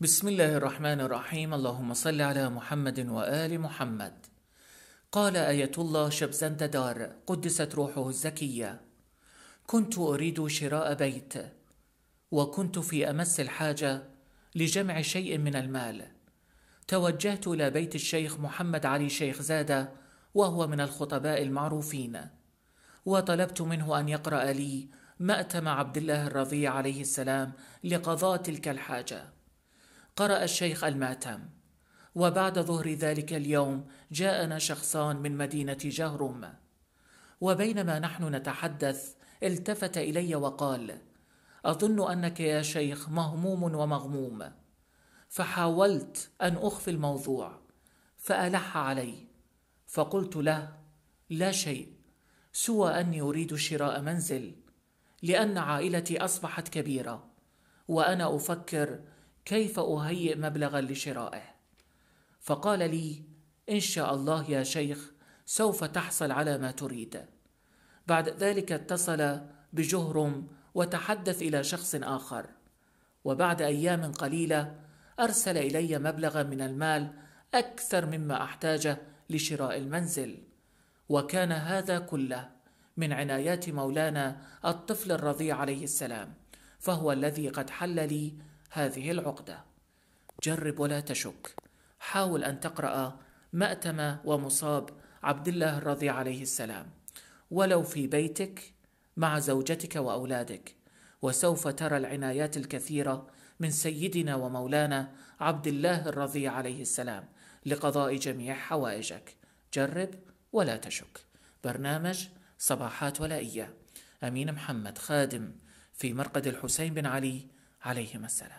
بسم الله الرحمن الرحيم اللهم صل على محمد وآل محمد قال آية الله شبزنددار قدست روحه الزكية كنت أريد شراء بيت وكنت في أمس الحاجة لجمع شيء من المال توجهت إلى بيت الشيخ محمد علي شيخ زادة وهو من الخطباء المعروفين وطلبت منه أن يقرأ لي مأتم عبد الله الرضي عليه السلام لقضاء تلك الحاجة قرأ الشيخ الماتم وبعد ظهر ذلك اليوم جاءنا شخصان من مدينة جهرم وبينما نحن نتحدث التفت إلي وقال أظن أنك يا شيخ مهموم ومغموم فحاولت أن أخفي الموضوع فألح علي فقلت له لا شيء سوى أني أريد شراء منزل لأن عائلتي أصبحت كبيرة وأنا أفكر كيف اهيئ مبلغا لشرائه فقال لي ان شاء الله يا شيخ سوف تحصل على ما تريد بعد ذلك اتصل بجهرم وتحدث الى شخص اخر وبعد ايام قليله ارسل الي مبلغا من المال اكثر مما احتاجه لشراء المنزل وكان هذا كله من عنايات مولانا الطفل الرضيع عليه السلام فهو الذي قد حل لي هذه العقدة جرب ولا تشك حاول أن تقرأ مأتم ومصاب عبد الله الرضي عليه السلام ولو في بيتك مع زوجتك وأولادك وسوف ترى العنايات الكثيرة من سيدنا ومولانا عبد الله الرضي عليه السلام لقضاء جميع حوائجك جرب ولا تشك برنامج صباحات ولائية أمين محمد خادم في مرقد الحسين بن علي عليهما السلام